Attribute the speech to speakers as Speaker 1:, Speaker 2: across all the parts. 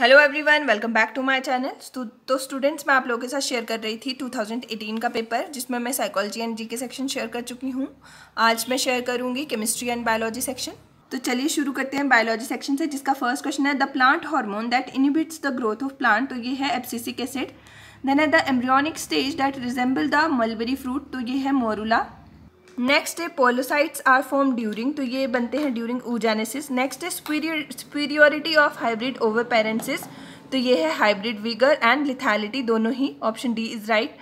Speaker 1: Hello everyone welcome back to my channel तो students मैं आप लोगों के साथ शेयर कर रही थी 2018 का पेपर जिसमें मैं साइकोलॉजी एंड जी के सेक्शन शेयर कर चुकी हूँ आज मैं शेयर करूँगी केमिस्ट्री एंड बायोलॉजी सेक्शन तो चलिए शुरू करते हैं बायोलॉजी सेक्शन से जिसका फर्स्ट क्वेश्चन है the plant hormone that inhibits the growth of plant तो ये है एपसीसिक एसिड देन है the embryonic stage that resemble the mulberry fruit तो ये है मोरूला नेक्स्ट है पोलोसाइट्स आर फॉर्म ड्यूरिंग तो ये बनते हैं ड्यूरिंग ऊजानेसिस नेक्स्ट है superiority of hybrid over parents तो ये है हाइब्रिड विगर एंड लिथैलिटी दोनों ही option D is right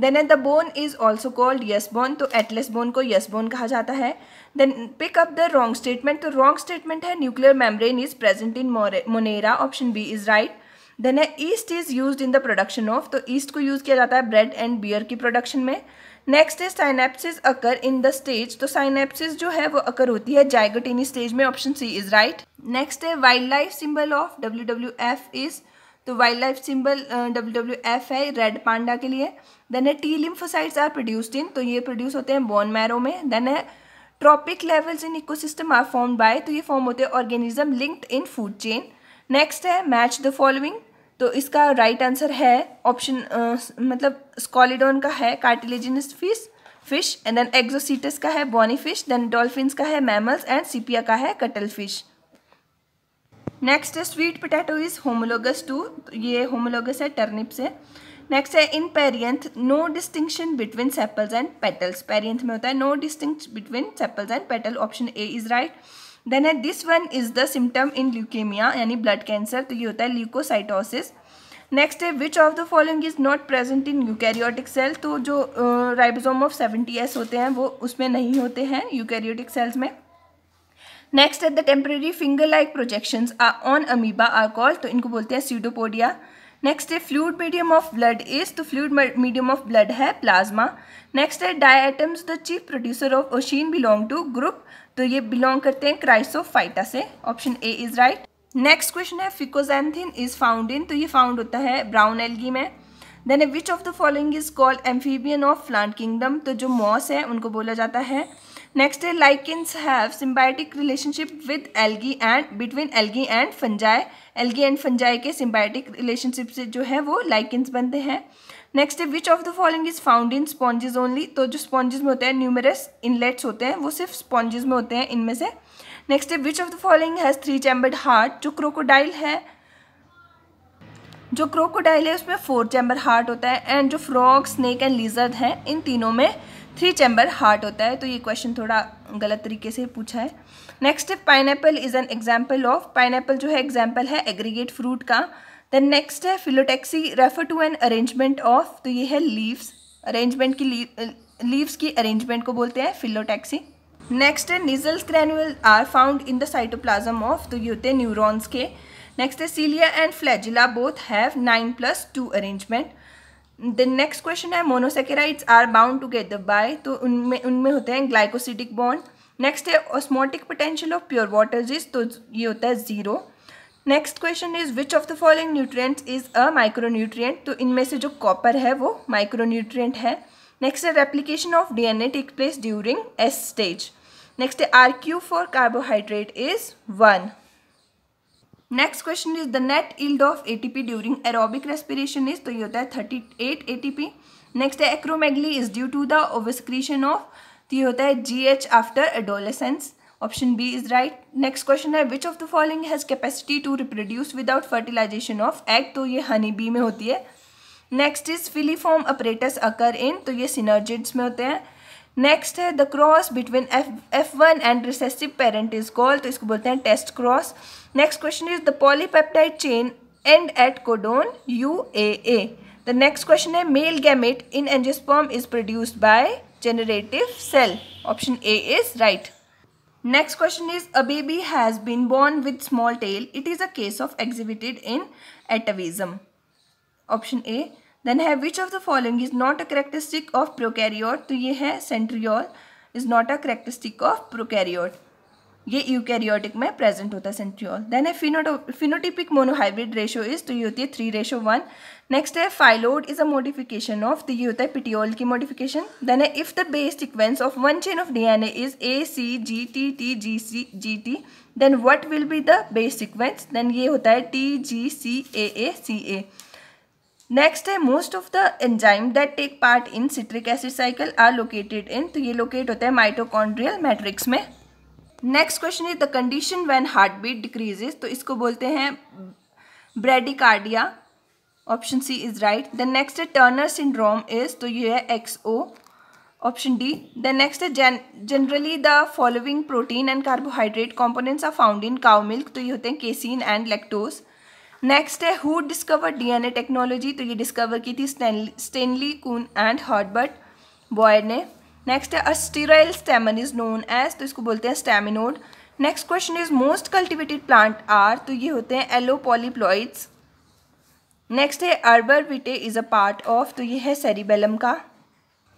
Speaker 1: then at the bone is also called yes bone तो एटलेस बोन को यस बोन कहा जाता है then pick up the wrong statement तो रॉन्ग स्टेटमेंट है nuclear membrane is present in monera option B is right then है yeast is use in the production of तो east को use किया जाता है ब्रेड एंड बियर की production में नेक्स्ट है synapsis occur in the stage तो साइनेप्सिस जो है वो अकर होती है जाइगोटेनी स्टेज में option C is right next है wild life symbol of W W F is तो wild life symbol W W F है रेड पांडा के लिए देन है T lymphocytes are produced in तो ये प्रोड्यूस होते हैं बोन मैरो में देन है trophic levels in ecosystem are form by तो ये फॉर्म होते हैं organism linked in food chain next है मैच द फॉलोइंग तो इसका राइट right आंसर है ऑप्शन uh, मतलब स्कॉलिडोन का है cartilaginous fish fish and then Exocoetus का है बॉनी फिश देन डॉल्फिन का है मैमल्स एंड सीपिया का है कटल फिश नेक्स्ट है sweet potato is homologous to ये होमोलोगस है टर्निप से नेक्स्ट है in perianth no distinction between sepals and petals perianth में होता है no distinction between sepals and petal option A is right then है this one is the symptom in leukaemia यानी blood cancer तो ये होता है ल्यूकोसाइटोसिस नेक्स्ट है which of the following is not present in eukaryotic cell तो जो ribosome of seventy S होते हैं वो उसमें नहीं होते हैं यूकैरियोटिक सेल्स में नेक्स्ट है the temporary finger like are on amoeba are called तो इनको बोलते हैं सीडोपोडिया नेक्स्ट है fluid medium of blood is तो फ्लूड मीडियम ऑफ ब्लड है प्लाज्मा नेक्स्ट है diatoms the chief producer of ocean belong to group तो ये बिलोंग करते हैं क्राइसोफाइटा से option A is right next question है फिकोजैंथिन इज फाउंड इन तो ये फाउंड होता है ब्राउन एल्गी में then which of the following is called amphibian of plant kingdom तो जो मॉस है उनको बोला जाता है है lichens have symbiotic relationship with algae and between algae and fungi algae and fungi के सिम्बायोटिक रिलेशनशिप से जो है वो lichens बनते हैं नेक्स्ट है which of the following is found in sponges only तो जो स्पॉन्जेज में होते हैं न्यूमरस इनलेट्स होते हैं वो सिर्फ स्पॉन्जेज में होते हैं इनमें से नेक्स्ट है which of the following has three chambered heart जो क्रोकोडाइल है जो क्रोकोडाइल है उसमें फोर चैम्बर हार्ट होता है एंड जो फ्रॉग स्नेक एंड लीजर्ड हैं इन तीनों में थ्री चैम्बर हार्ट होता है तो ये क्वेश्चन थोड़ा गलत तरीके से पूछा है नेक्स्ट है pineapple is an example of pineapple जो है एग्जाम्पल है एग्रीगेट फ्रूट का देन नेक्स्ट है phyllotaxy refer to an arrangement of तो ये है लीव्स अरेंजमेंट की लीव्स की अरेंजमेंट को बोलते हैं फिलोटैक्सी नेक्स्ट है Nissl's granule are found in the cytoplasm of तो ये होते हैं न्यूरोन्स के नेक्स्ट है cilia and flagella both have nine plus two arrangement the next question है monosaccharides are bound together by तो उनमें उनमें होते हैं ग्लाइकोसिडिक बॉन्ड नेक्स्ट है osmotic potential of pure water is तो ये होता है zero next question is which of the following nutrients is a micro nutrient तो इनमें से जो कॉपर है वो माइक्रो न्यूट्रियट है नेक्स्ट है replication of D N A take place during S stage next है R Q for carbohydrate is one next question is the net yield of ATP during aerobic respiration is तो ये होता है thirty eight A T P next है acromegaly is due to the oversecretion of तो ये होता है G H after adolescence option B is right next question है which of the following has capacity to reproduce without fertilisation of egg तो ये honey bee में होती है next is filiform apparatus occur in तो ये सिनर्जिड्स में होते हैं नेक्स्ट है the cross between F F one and recessive parent is call तो इसको बोलते हैं test cross Next question is the polypeptide chain end at codon UAA. The next question is male gamete in angiosperm is produced by generative cell. Option A is right. Next question is a baby has been born with small tail. It is a case of exhibited in atavism. Option A. Then have which of the following is not a characteristic of prokaryote? this is centriole is not a characteristic of prokaryote. ये eukaryotic में present होता है centriole then है फिनोटो phenotypic monohybrid ratio is तो ये होती है थ्री रेशो वन नेक्स्ट है phyllode is a modification of तो ये होता है पिटियोल की मोडिफिकेशन देन है if the base sequence of one chain of D A is A C G T T G C G T then what will be the base sequence then ये होता है T G C A A C A next है most of the enzyme that take part in citric acid cycle are located in तो ये locate होता है mitochondrial matrix में next question is the condition when heart beat decreases तो इसको बोलते हैं bradycardia option C is right the next है टर्नर सिंड्रोम इज तो ये है XO option D the next है generally the following protein and carbohydrate components are found in cow milk तो ये होते हैं केसिन एंड लेक्टोज नेक्स्ट है हु डिस्कवर डीएनए टेक्नोलॉजी तो ये डिस्कवर की थी Stanley Cohen and Herbert Boyer ने नेक्स्ट है a sterile stamen is known as तो इसको बोलते हैं staminode next question is most cultivated plant are तो ये होते हैं एलो पॉलीप्लॉइड्स नेक्स्ट है arbor vitae is a part of तो ये है सेरिबेलम का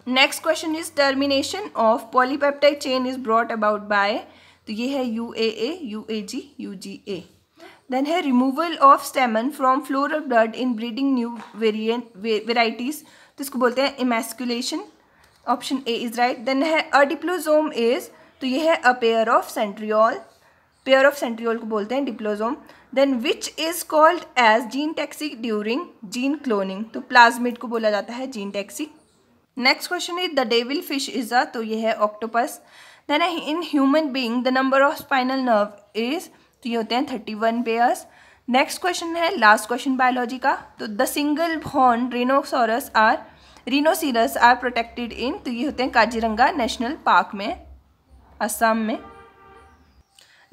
Speaker 1: next question is termination of polypeptide chain is brought about by तो ये है U A A U A G U G A then है removal of stamen from floral blood in breeding new variant varieties तो इसको बोलते हैं emasculation option A is right then है a diplosome is तो ये है a pair of centriole pair of centriole को बोलते हैं diplosome then which is called as gene taxi during gene cloning तो प्लाज्मिड को बोला जाता है gene taxi next question is the devil fish is a तो ये है octopus then in human being the number of spinal nerve is तो ये होते हैं thirty one pairs next question है लास्ट क्वेश्चन बायोलॉजी का तो the single horn rhinoceros are rhinoceros are protected in तो ये होते हैं काजीरंगा नेशनल पार्क में असम में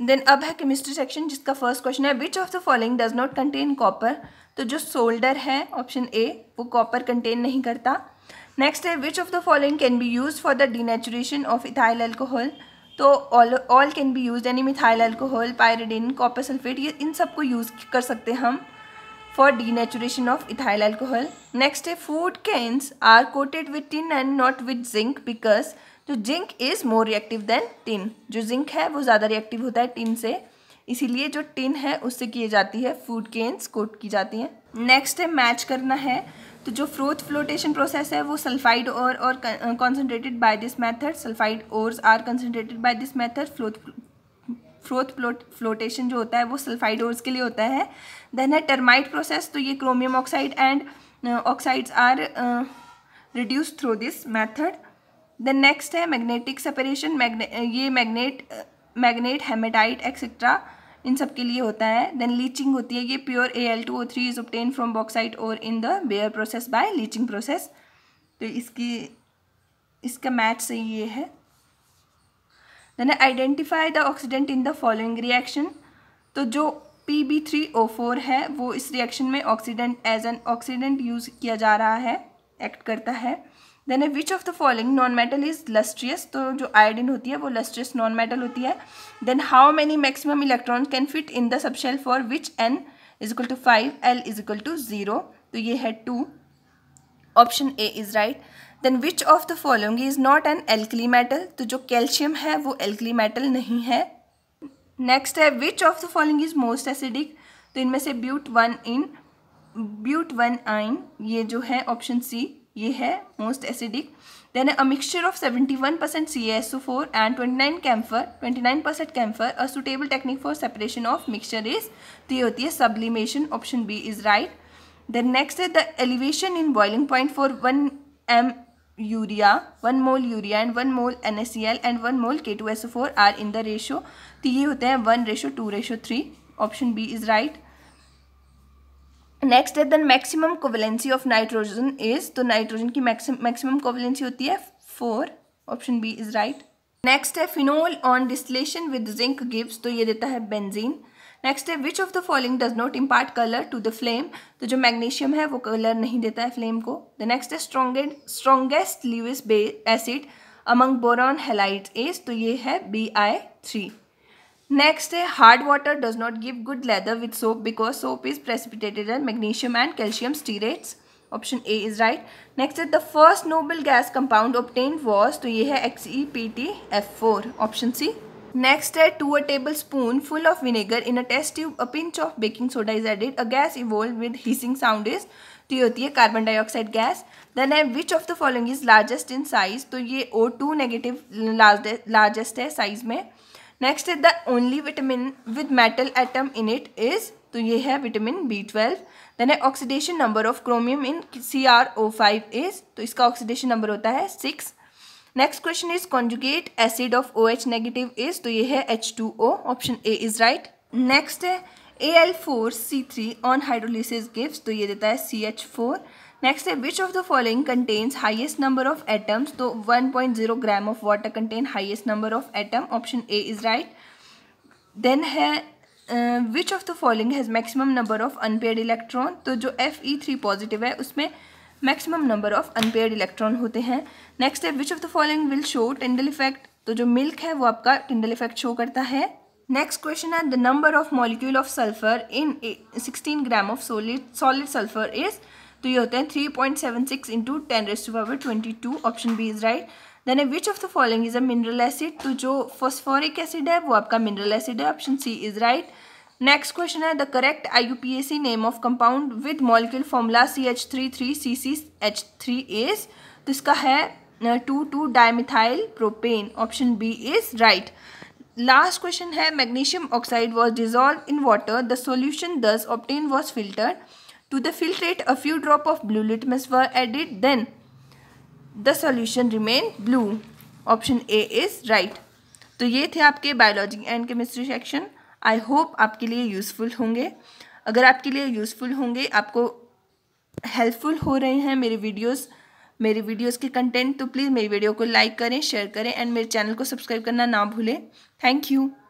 Speaker 1: देन अब है केमिस्ट्री सेक्शन जिसका फर्स्ट क्वेश्चन है which of the following does not contain copper तो जो सोल्डर है ऑप्शन ए वो कॉपर कंटेन नहीं करता नेक्स्ट है which of the following can be use for the denaturation of ethyl alcohol तो all all can be use यानी methyl alcohol pyridine copper sulphate ये इन सबको यूज़ कर सकते हैं हम for denaturation of ethyl alcohol. Next है food cans are coated with tin and not with zinc because जो zinc is more reactive than tin जो जिंक है वो ज़्यादा रिएक्टिव होता है टिन से इसीलिए जो टिन है उससे किए जाती है फूड केन्स कोट की जाती हैं नेक्स्ट है मैच करना है तो जो फ्रोथ फ्लोटेशन प्रोसेस है वो सल्फाइड और और concentrated by this method sulphide ores are concentrated by this method froth froth flotation जो होता है वो सल्फाइड ओर्स के लिए होता है देन है टर्माइट प्रोसेस तो ये chromium oxide and oxides are reduce through this method then next है मैग्नेटिक सेपरेशन मैगने ये मैग्नेट मैग्नेट हेमेटाइट एक्सेट्रा इन सब के लिए होता है देन लीचिंग होती है ये pure A L two O three is obtain from bauxite और in the Bayer process by leaching process तो इसकी इसका मैच सही ये है then identify the oxidant in the following reaction तो जो P B three O four है वो इस रिएक्शन में oxidant as an oxidant use किया जा रहा है एक्ट करता है then a which of the following non metal is लस्ट्रियस तो जो आयोडिन होती है वो लस्ट्रियस नॉन मेटल होती है then how many maximum electron can fit in the subshell for which n is equal to five l is equal to zero तो ये है two option A is right then which of the following is not an alkali metal तो जो calcium है वो alkali metal नहीं है next है which of the following is most acidic तो इनमें से ब्यूट वन इन ब्यूट वन आइन ये जो है ऑप्शन सी ये है most acidic then a mixture of seventy one percent C S O four and twenty nine camphor twenty nine percent camphor a suitable technique for separation of mixture is तो ये होती है sublimation option B is right then next है the elevation in boiling point for one M urea, 1 mole urea and 1 mole NaCl and 1 mole K2SO4 are in the ratio तो ये होते हैं one ratio two ratio three option B is right next है then maximum covalency of nitrogen is तो nitrogen की maximum covalency होती है four option B is right next है phenol on distillation with zinc gives तो ये देता है बेंजीन नेक्स्ट है which of the following does not impart colour to the flame तो जो मैग्नीशियम है वो कलर नहीं देता है फ्लेम को द नेक्स्ट है स्ट्रॉन्गेड स्ट्रॉन्गेस्ट लिविस बे acid among boron halides तो ये है बी आई थ्री नेक्स्ट है hard water does not give good lather with soap because soap is precipitated an magnesium and calcium stearates option A is right next है the first noble gas compound obtain was तो ये है X E P T F four option C है to a table spoon full of vinegar in a test tube a pinch of baking soda is added a gas evolve with hissing sound is तो ये होती है carbon dioxide gas then है which of the following is largest in size तो ये O two negative largest है size में next है the only vitamin with metal atom in it is तो ये है विटामिन बी ट्वेल्व देन है oxidation number of chromium in C R O five is तो इसका ऑक्सीडेशन नंबर होता है six next question is conjugate acid of O H negative is तो ये है H two O option A is right next है A L four C three on hydrolysis gives तो ये देता है सी एच फोर नेक्स्ट है which of the following contains highest number of atoms तो one point zero gram of water contain highest number of atom option A is right then है which of the following has maximum number of unpaired electron तो जो F E three positive है उसमें maximum number of unpair electron होते हैं next है which of the following will show Tyndall effect तो जो मिल्क है वो आपका टिंडल इफेक्ट शो करता है नेक्स्ट क्वेश्चन है the number of molecule of sulphur in sixteen gram of solid solid sulphur is तो ये होते हैं three point seven six into ten to power twenty two option B is right then which of the following is a mineral acid तो जो phosphoric acid है वो आपका mineral acid है option C is right next question है the correct I U P S C name of compound with molecule formula C H three three C C H three is तो इसका है two two dimethyl propane option B is right last question है magnesium oxide was dissolve in water the solution thus obtain was filter to the filtrate a few drop of blue litmus were added then the solution remain blue option A is right तो ये थे आपके biology and chemistry section I hope आपके लिए useful होंगे अगर आपके लिए यूज़फुल होंगे आपको हेल्पफुल हो रहे हैं मेरे वीडियोस मेरे वीडियोस के कंटेंट तो प्लीज़ मेरी वीडियो को लाइक करें शेयर करें एंड मेरे चैनल को सब्सक्राइब करना ना भूलें थैंक यू